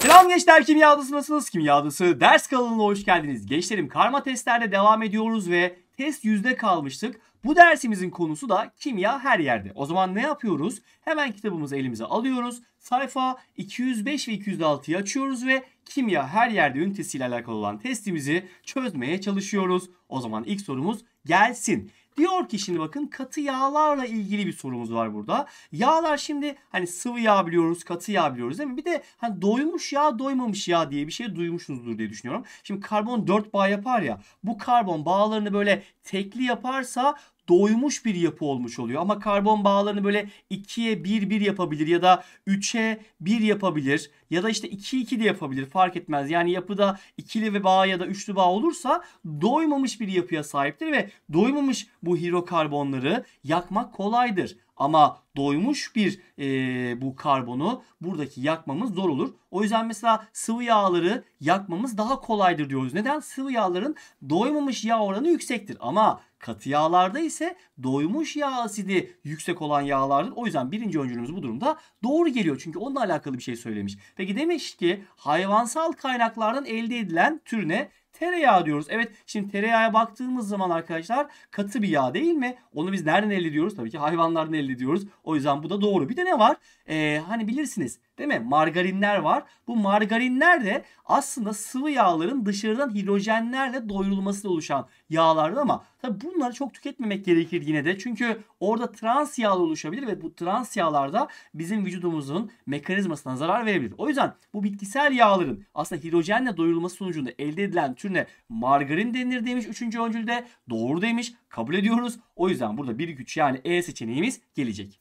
Selam gençler kimya nasılsınız Kimya ders kanalına hoş geldiniz. Gençlerim karma testlerde devam ediyoruz ve test yüzde kalmıştık. Bu dersimizin konusu da kimya her yerde. O zaman ne yapıyoruz? Hemen kitabımızı elimize alıyoruz. Sayfa 205 ve 206'yı açıyoruz ve kimya her yerde ünitesiyle alakalı olan testimizi çözmeye çalışıyoruz. O zaman ilk sorumuz gelsin. Diyor ki şimdi bakın katı yağlarla ilgili bir sorumuz var burada. Yağlar şimdi hani sıvı yağ biliyoruz, katı yağ biliyoruz değil mi? Bir de hani doymuş yağ, doymamış yağ diye bir şey duymuşsunuzdur diye düşünüyorum. Şimdi karbon 4 bağ yapar ya. Bu karbon bağlarını böyle tekli yaparsa doymuş bir yapı olmuş oluyor. Ama karbon bağlarını böyle 2'ye 1 1 yapabilir ya da 3'e 1 yapabilir ya da işte 2 2 de yapabilir fark etmez. Yani yapıda ikili ve bağ ya da üçlü bağ olursa doymamış bir yapıya sahiptir ve doymamış bu hidrokarbonları yakmak kolaydır. Ama doymuş bir e, bu karbonu buradaki yakmamız zor olur. O yüzden mesela sıvı yağları yakmamız daha kolaydır diyoruz. Neden? Sıvı yağların doymamış yağ oranı yüksektir. Ama katı yağlarda ise doymuş yağ asidi yüksek olan yağlardır. O yüzden birinci öncülümüz bu durumda doğru geliyor. Çünkü onunla alakalı bir şey söylemiş. Peki demiş ki hayvansal kaynaklardan elde edilen türüne tereyağı diyoruz. Evet şimdi tereyağa baktığımız zaman arkadaşlar katı bir yağ değil mi? Onu biz nereden elde ediyoruz? Tabii ki hayvanlardan elde ediyoruz. O yüzden bu da doğru. Bir de ne var? Ee, hani bilirsiniz değil mi? Margarinler var. Bu margarinler de aslında sıvı yağların dışarıdan hidrojenlerle doyurulmasıyla oluşan yağlardır ama tabi bunları çok tüketmemek gerekir yine de. Çünkü orada trans yağlar oluşabilir ve bu trans yağlar da bizim vücudumuzun mekanizmasına zarar verebilir. O yüzden bu bitkisel yağların aslında hidrojenle doyurulması sonucunda elde edilen tür molekülüne margarin denir demiş 3. öncülde. Doğru demiş. Kabul ediyoruz. O yüzden burada 1 3 yani E seçeneğimiz gelecek.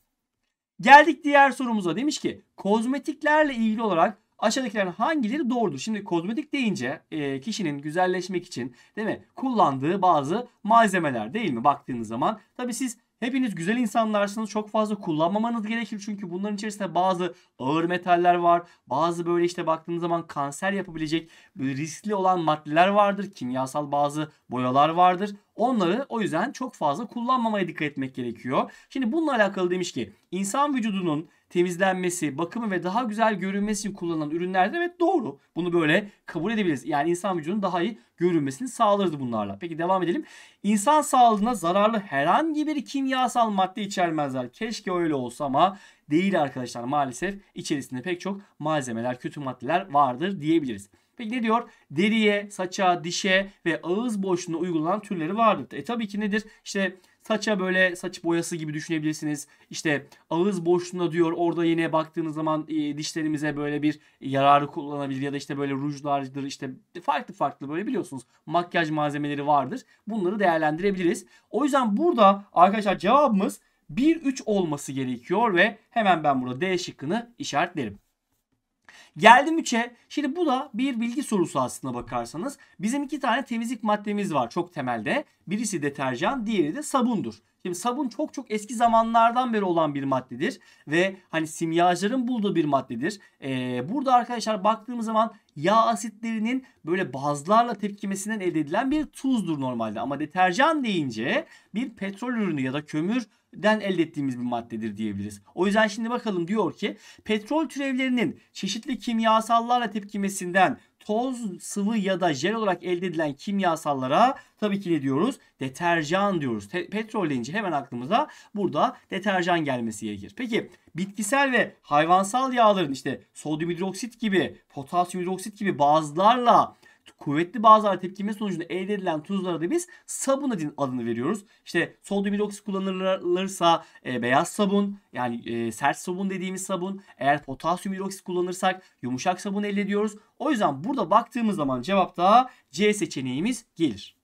Geldik diğer sorumuza. Demiş ki kozmetiklerle ilgili olarak aşağıdakilerin hangileri doğrudur? Şimdi kozmetik deyince e, kişinin güzelleşmek için değil mi kullandığı bazı malzemeler değil mi baktığınız zaman? Tabi siz Hepiniz güzel insanlarsınız. Çok fazla kullanmamanız gerekir. Çünkü bunların içerisinde bazı ağır metaller var. Bazı böyle işte baktığınız zaman kanser yapabilecek riskli olan maddeler vardır. Kimyasal bazı boyalar vardır. Onları o yüzden çok fazla kullanmamaya dikkat etmek gerekiyor. Şimdi bununla alakalı demiş ki insan vücudunun temizlenmesi, bakımı ve daha güzel görünmesi için kullanılan ürünlerde evet doğru. Bunu böyle kabul edebiliriz. Yani insan vücudunun daha iyi görünmesini sağlardı bunlarla. Peki devam edelim. İnsan sağlığına zararlı herhangi bir kimyasal madde içermezler. Keşke öyle olsa ama değil arkadaşlar maalesef içerisinde pek çok malzemeler, kötü maddeler vardır diyebiliriz. Peki ne diyor? Deriye, saça, dişe ve ağız boşluğuna uygulanan türleri vardır. E tabii ki nedir? İşte saça böyle saç boyası gibi düşünebilirsiniz. İşte ağız boşluğuna diyor orada yine baktığınız zaman e, dişlerimize böyle bir yararı kullanabilir ya da işte böyle rujlardır işte farklı farklı böyle biliyorsunuz makyaj malzemeleri vardır. Bunları değerlendirebiliriz. O yüzden burada arkadaşlar cevabımız 1-3 olması gerekiyor ve hemen ben burada D şıkkını işaretlerim. Geldim 3'e. Şimdi bu da bir bilgi sorusu aslında bakarsanız. Bizim iki tane temizlik maddemiz var çok temelde. Birisi deterjan, diğeri de sabundur. Şimdi sabun çok çok eski zamanlardan beri olan bir maddedir ve hani simyacıların bulduğu bir maddedir. Ee, burada arkadaşlar baktığımız zaman yağ asitlerinin böyle bazlarla tepkimesinden elde edilen bir tuzdur normalde. Ama deterjan deyince bir petrol ürünü ya da kömür den elde ettiğimiz bir maddedir diyebiliriz. O yüzden şimdi bakalım diyor ki petrol türevlerinin çeşitli kimyasallarla tepkimesinden toz, sıvı ya da jel olarak elde edilen kimyasallara tabii ki ne diyoruz? Deterjan diyoruz. Te- petrol deyince hemen aklımıza burada deterjan gelmesi gerekir. Peki bitkisel ve hayvansal yağların işte sodyum hidroksit gibi, potasyum hidroksit gibi bazılarla kuvvetli bazı ara tepkime sonucunda elde edilen tuzlara da biz sabun adını veriyoruz. İşte sodyum hidroksit kullanılırsa e, beyaz sabun yani e, sert sabun dediğimiz sabun. Eğer potasyum hidroksit kullanırsak yumuşak sabun elde ediyoruz. O yüzden burada baktığımız zaman cevapta C seçeneğimiz gelir.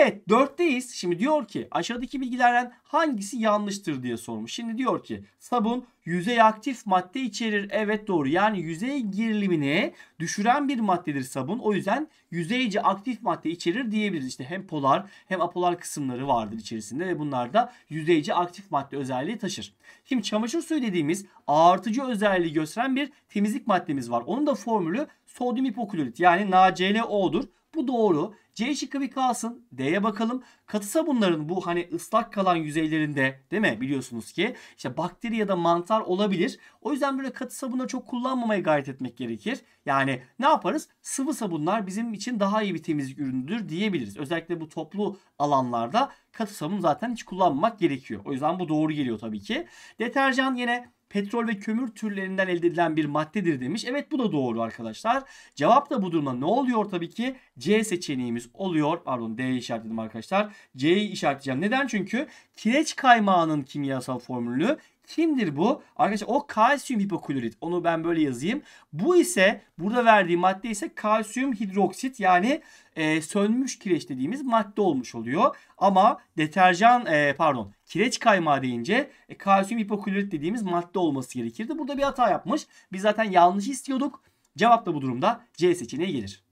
Evet 4'teyiz. Şimdi diyor ki aşağıdaki bilgilerden hangisi yanlıştır diye sormuş. Şimdi diyor ki sabun yüzey aktif madde içerir. Evet doğru. Yani yüzey gerilimini düşüren bir maddedir sabun. O yüzden yüzeyce aktif madde içerir diyebiliriz. İşte hem polar hem apolar kısımları vardır içerisinde ve bunlar da yüzeyce aktif madde özelliği taşır. Şimdi çamaşır suyu dediğimiz artıcı özelliği gösteren bir temizlik maddemiz var. Onun da formülü sodyum hipoklorit yani NaClO'dur. Bu doğru. C şıkkı bir kalsın. D'ye bakalım. Katı sabunların bu hani ıslak kalan yüzeylerinde değil mi? Biliyorsunuz ki işte bakteri ya da mantar olabilir. O yüzden böyle katı sabunları çok kullanmamaya gayret etmek gerekir. Yani ne yaparız? Sıvı sabunlar bizim için daha iyi bir temizlik ürünüdür diyebiliriz. Özellikle bu toplu alanlarda katı sabun zaten hiç kullanmamak gerekiyor. O yüzden bu doğru geliyor tabii ki. Deterjan yine petrol ve kömür türlerinden elde edilen bir maddedir demiş. Evet bu da doğru arkadaşlar. Cevap da bu durumda ne oluyor tabii ki? C seçeneğimiz oluyor. Pardon D işaretledim arkadaşlar. C'yi işaretleyeceğim. Neden? Çünkü kireç kaymağının kimyasal formülü Kimdir bu? Arkadaşlar o kalsiyum hipoklorit. Onu ben böyle yazayım. Bu ise burada verdiği madde ise kalsiyum hidroksit yani e, sönmüş kireç dediğimiz madde olmuş oluyor. Ama deterjan e, pardon kireç kaymağı deyince e, kalsiyum hipoklorit dediğimiz madde olması gerekirdi. Burada bir hata yapmış. Biz zaten yanlış istiyorduk. Cevap da bu durumda C seçeneği gelir.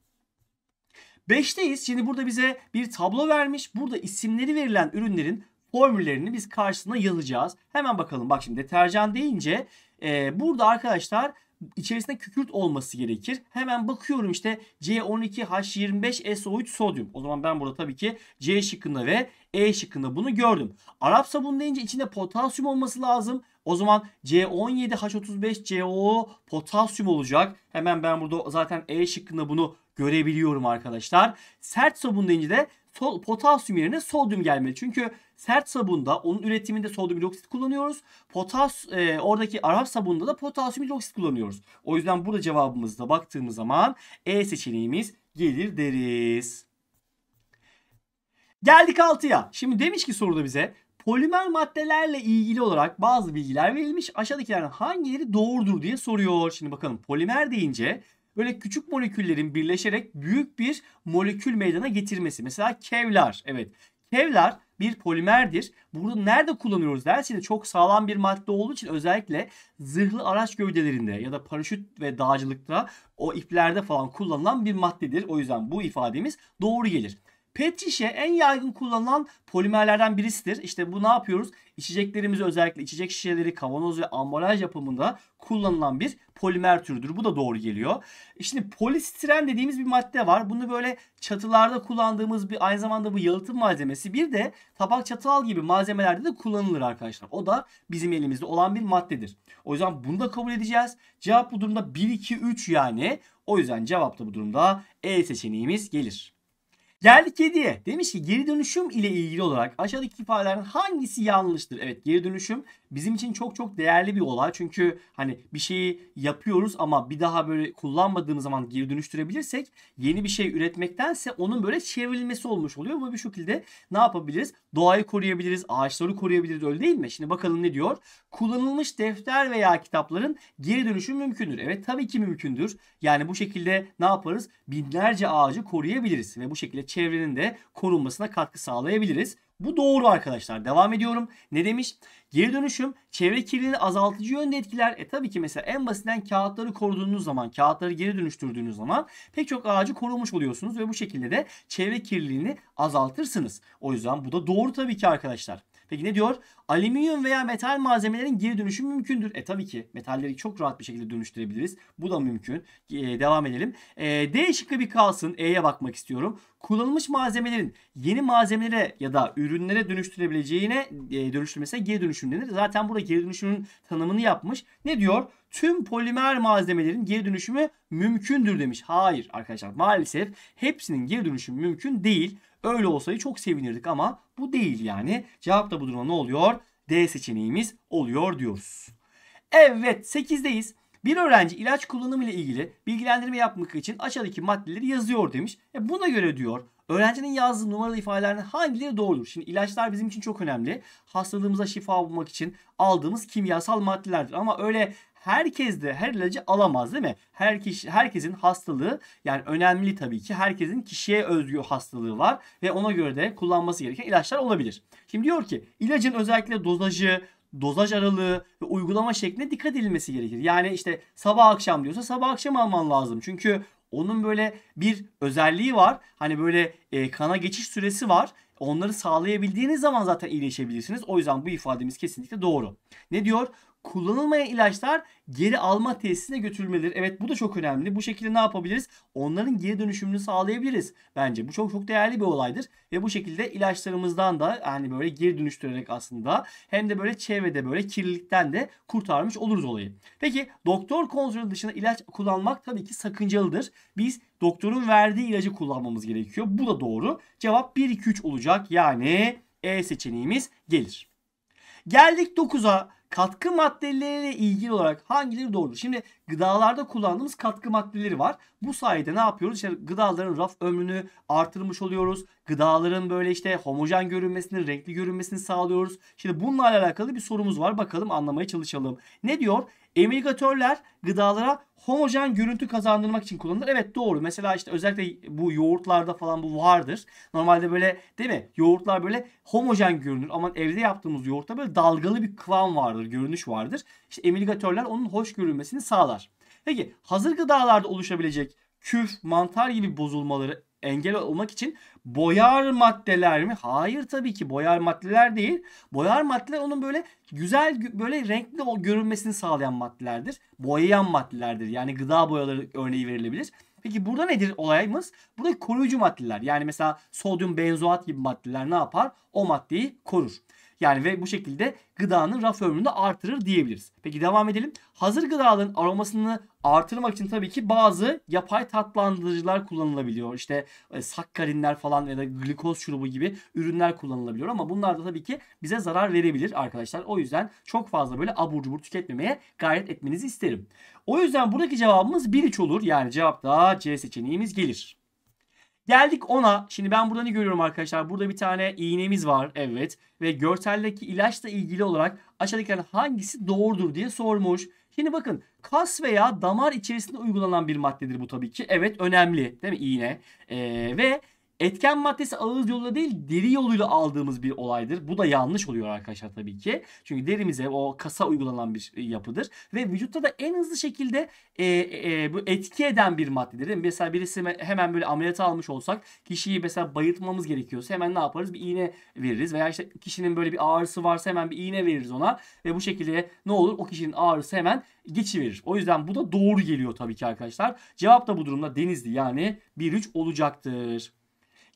5'teyiz. Şimdi burada bize bir tablo vermiş. Burada isimleri verilen ürünlerin formüllerini biz karşısına yazacağız. Hemen bakalım bak şimdi deterjan deyince e, burada arkadaşlar içerisinde kükürt olması gerekir. Hemen bakıyorum işte C12H25SO3 sodyum. O zaman ben burada tabii ki C şıkkında ve E şıkkında bunu gördüm. Arap sabun deyince içinde potasyum olması lazım. O zaman C17H35CO potasyum olacak. Hemen ben burada zaten E şıkkında bunu görebiliyorum arkadaşlar. Sert sabun deyince de sol, potasyum yerine sodyum gelmeli. Çünkü sert sabunda onun üretiminde sodyum hidroksit kullanıyoruz. Potas, e, oradaki Arap sabunda da potasyum hidroksit kullanıyoruz. O yüzden burada cevabımızda baktığımız zaman E seçeneğimiz gelir deriz. Geldik 6'ya. Şimdi demiş ki soruda bize polimer maddelerle ilgili olarak bazı bilgiler verilmiş. Aşağıdakilerden hangileri doğrudur diye soruyor. Şimdi bakalım polimer deyince böyle küçük moleküllerin birleşerek büyük bir molekül meydana getirmesi. Mesela kevlar. Evet. Kevlar bir polimerdir. Bunu nerede kullanıyoruz derseniz çok sağlam bir madde olduğu için özellikle zırhlı araç gövdelerinde ya da paraşüt ve dağcılıkta o iplerde falan kullanılan bir maddedir. O yüzden bu ifademiz doğru gelir. Pet şişe en yaygın kullanılan polimerlerden birisidir. İşte bu ne yapıyoruz? İçeceklerimizi özellikle içecek şişeleri, kavanoz ve ambalaj yapımında kullanılan bir polimer türüdür. Bu da doğru geliyor. Şimdi polistiren dediğimiz bir madde var. Bunu böyle çatılarda kullandığımız bir aynı zamanda bu yalıtım malzemesi. Bir de tabak çatal gibi malzemelerde de kullanılır arkadaşlar. O da bizim elimizde olan bir maddedir. O yüzden bunu da kabul edeceğiz. Cevap bu durumda 1, 2, 3 yani. O yüzden cevap da bu durumda E seçeneğimiz gelir. Geldik 7'ye. Demiş ki geri dönüşüm ile ilgili olarak aşağıdaki ifadelerin hangisi yanlıştır? Evet geri dönüşüm bizim için çok çok değerli bir olay. Çünkü hani bir şeyi yapıyoruz ama bir daha böyle kullanmadığımız zaman geri dönüştürebilirsek yeni bir şey üretmektense onun böyle çevrilmesi olmuş oluyor. Bu bir şekilde ne yapabiliriz? Doğayı koruyabiliriz, ağaçları koruyabiliriz öyle değil mi? Şimdi bakalım ne diyor? Kullanılmış defter veya kitapların geri dönüşüm mümkündür. Evet tabii ki mümkündür. Yani bu şekilde ne yaparız? Binlerce ağacı koruyabiliriz ve bu şekilde çevrenin de korunmasına katkı sağlayabiliriz. Bu doğru arkadaşlar. Devam ediyorum. Ne demiş? Geri dönüşüm çevre kirliliğini azaltıcı yönde etkiler. E tabii ki mesela en basitinden kağıtları koruduğunuz zaman, kağıtları geri dönüştürdüğünüz zaman pek çok ağacı korumuş oluyorsunuz ve bu şekilde de çevre kirliliğini azaltırsınız. O yüzden bu da doğru tabii ki arkadaşlar. Peki ne diyor? Alüminyum veya metal malzemelerin geri dönüşü mümkündür. E tabii ki metalleri çok rahat bir şekilde dönüştürebiliriz. Bu da mümkün. E, devam edelim. E, D şıkkı bir kalsın. E'ye bakmak istiyorum. Kullanılmış malzemelerin yeni malzemelere ya da ürünlere dönüştürebileceğine e, dönüştürmesine geri dönüşüm denir. Zaten burada geri dönüşümün tanımını yapmış. Ne diyor? Tüm polimer malzemelerin geri dönüşümü mümkündür demiş. Hayır arkadaşlar maalesef hepsinin geri dönüşümü mümkün değil. Öyle olsaydı çok sevinirdik ama bu değil yani. Cevap da bu duruma ne oluyor? D seçeneğimiz oluyor diyoruz. Evet 8'deyiz. Bir öğrenci ilaç kullanımı ile ilgili bilgilendirme yapmak için aşağıdaki maddeleri yazıyor demiş. E buna göre diyor öğrencinin yazdığı numaralı ifadelerin hangileri doğrudur? Şimdi ilaçlar bizim için çok önemli. Hastalığımıza şifa bulmak için aldığımız kimyasal maddelerdir. Ama öyle herkes de her ilacı alamaz değil mi? Her kişi, herkesin hastalığı yani önemli tabii ki herkesin kişiye özgü hastalığı var ve ona göre de kullanması gereken ilaçlar olabilir. Şimdi diyor ki ilacın özellikle dozajı, dozaj aralığı ve uygulama şekline dikkat edilmesi gerekir. Yani işte sabah akşam diyorsa sabah akşam alman lazım. Çünkü onun böyle bir özelliği var. Hani böyle e, kana geçiş süresi var. Onları sağlayabildiğiniz zaman zaten iyileşebilirsiniz. O yüzden bu ifademiz kesinlikle doğru. Ne diyor? kullanılmayan ilaçlar geri alma tesisine götürülmelidir. Evet bu da çok önemli. Bu şekilde ne yapabiliriz? Onların geri dönüşümünü sağlayabiliriz bence. Bu çok çok değerli bir olaydır. Ve bu şekilde ilaçlarımızdan da yani böyle geri dönüştürerek aslında hem de böyle çevrede böyle kirlilikten de kurtarmış oluruz olayı. Peki doktor kontrolü dışında ilaç kullanmak tabii ki sakıncalıdır. Biz doktorun verdiği ilacı kullanmamız gerekiyor. Bu da doğru. Cevap 1 2 3 olacak. Yani E seçeneğimiz gelir. Geldik 9'a. Katkı maddeleriyle ilgili olarak hangileri doğrudur? Şimdi gıdalarda kullandığımız katkı maddeleri var. Bu sayede ne yapıyoruz? İşte gıdaların raf ömrünü artırmış oluyoruz. Gıdaların böyle işte homojen görünmesini, renkli görünmesini sağlıyoruz. Şimdi bununla alakalı bir sorumuz var. Bakalım anlamaya çalışalım. Ne diyor? Emilgatörler gıdalara homojen görüntü kazandırmak için kullanılır. Evet doğru. Mesela işte özellikle bu yoğurtlarda falan bu vardır. Normalde böyle değil mi? Yoğurtlar böyle homojen görünür ama evde yaptığımız yoğurtta böyle dalgalı bir kıvam vardır, görünüş vardır. İşte emilgatörler onun hoş görünmesini sağlar. Peki hazır gıdalarda oluşabilecek küf, mantar gibi bozulmaları engel olmak için boyar maddeler mi? Hayır tabii ki boyar maddeler değil. Boyar maddeler onun böyle güzel böyle renkli görünmesini sağlayan maddelerdir. Boyayan maddelerdir. Yani gıda boyaları örneği verilebilir. Peki burada nedir olayımız? Burada koruyucu maddeler. Yani mesela sodyum benzoat gibi maddeler ne yapar? O maddeyi korur. Yani ve bu şekilde gıdanın raf ömrünü artırır diyebiliriz. Peki devam edelim. Hazır gıdaların aromasını artırmak için tabii ki bazı yapay tatlandırıcılar kullanılabiliyor. İşte e, sakkarinler falan ya da glikoz şurubu gibi ürünler kullanılabiliyor ama bunlar da tabii ki bize zarar verebilir arkadaşlar. O yüzden çok fazla böyle abur cubur tüketmemeye gayret etmenizi isterim. O yüzden buradaki cevabımız 1-3 olur. Yani cevap da C seçeneğimiz gelir. Geldik ona. Şimdi ben burada ne görüyorum arkadaşlar? Burada bir tane iğnemiz var. Evet. Ve görteldeki ilaçla ilgili olarak aşağıdakilerden hangisi doğrudur diye sormuş. Şimdi bakın kas veya damar içerisinde uygulanan bir maddedir bu tabii ki. Evet önemli değil mi iğne? Ee, ve Etken maddesi ağız yoluyla değil deri yoluyla aldığımız bir olaydır. Bu da yanlış oluyor arkadaşlar tabii ki. Çünkü derimize o kasa uygulanan bir e, yapıdır. Ve vücutta da en hızlı şekilde e, e, bu etki eden bir maddedir. Mesela birisi hemen böyle ameliyat almış olsak kişiyi mesela bayıltmamız gerekiyorsa hemen ne yaparız? Bir iğne veririz. Veya işte kişinin böyle bir ağrısı varsa hemen bir iğne veririz ona. Ve bu şekilde ne olur? O kişinin ağrısı hemen geçiverir. O yüzden bu da doğru geliyor tabii ki arkadaşlar. Cevap da bu durumda Denizli yani 1-3 olacaktır.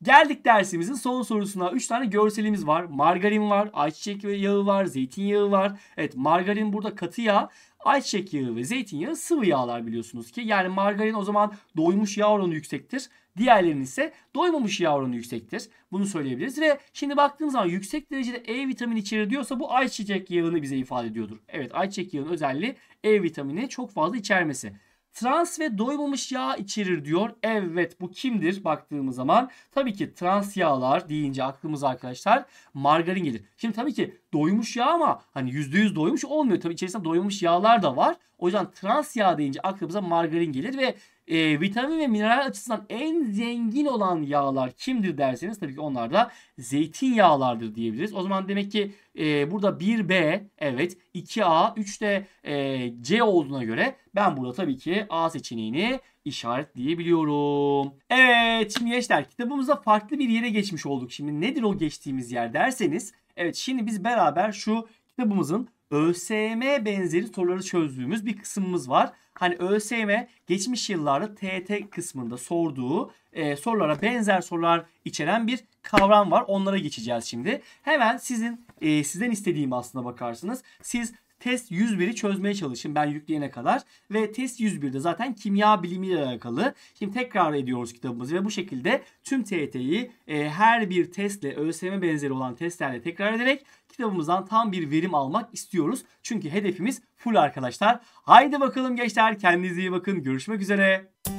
Geldik dersimizin son sorusuna. 3 tane görselimiz var. Margarin var, ayçiçek yağı var, zeytinyağı var. Evet margarin burada katı yağ. Ayçiçek yağı ve zeytinyağı sıvı yağlar biliyorsunuz ki. Yani margarin o zaman doymuş yağ oranı yüksektir. Diğerlerinin ise doymamış yağ oranı yüksektir. Bunu söyleyebiliriz ve şimdi baktığımız zaman yüksek derecede E vitamini içerir diyorsa bu ayçiçek yağını bize ifade ediyordur. Evet ayçiçek yağının özelliği E vitamini çok fazla içermesi trans ve doymamış yağ içerir diyor. Evet bu kimdir baktığımız zaman? Tabii ki trans yağlar deyince aklımıza arkadaşlar margarin gelir. Şimdi tabii ki doymuş yağ ama hani %100 doymuş olmuyor. Tabii içerisinde doymamış yağlar da var. O yüzden trans yağ deyince aklımıza margarin gelir ve e, vitamin ve mineral açısından en zengin olan yağlar kimdir derseniz tabii ki onlar da zeytinyağlardır diyebiliriz. O zaman demek ki e, burada 1B evet 2A 3 de e, C olduğuna göre ben burada tabii ki A seçeneğini işaretleyebiliyorum. Evet şimdi gençler kitabımızda farklı bir yere geçmiş olduk. Şimdi nedir o geçtiğimiz yer derseniz evet şimdi biz beraber şu kitabımızın ÖSM benzeri soruları çözdüğümüz bir kısmımız var. Hani ÖSYM geçmiş yıllarda TET kısmında sorduğu e, sorulara benzer sorular içeren bir kavram var. Onlara geçeceğiz şimdi. Hemen sizin e, sizden istediğim aslına bakarsınız. Siz test 101'i çözmeye çalışın ben yükleyene kadar. Ve test 101'de zaten kimya bilimiyle alakalı. Şimdi tekrar ediyoruz kitabımızı ve bu şekilde tüm TET'yi e, her bir testle ÖSYM benzeri olan testlerle tekrar ederek kitabımızdan tam bir verim almak istiyoruz. Çünkü hedefimiz full arkadaşlar. Haydi bakalım gençler kendinize iyi bakın. Görüşmek üzere.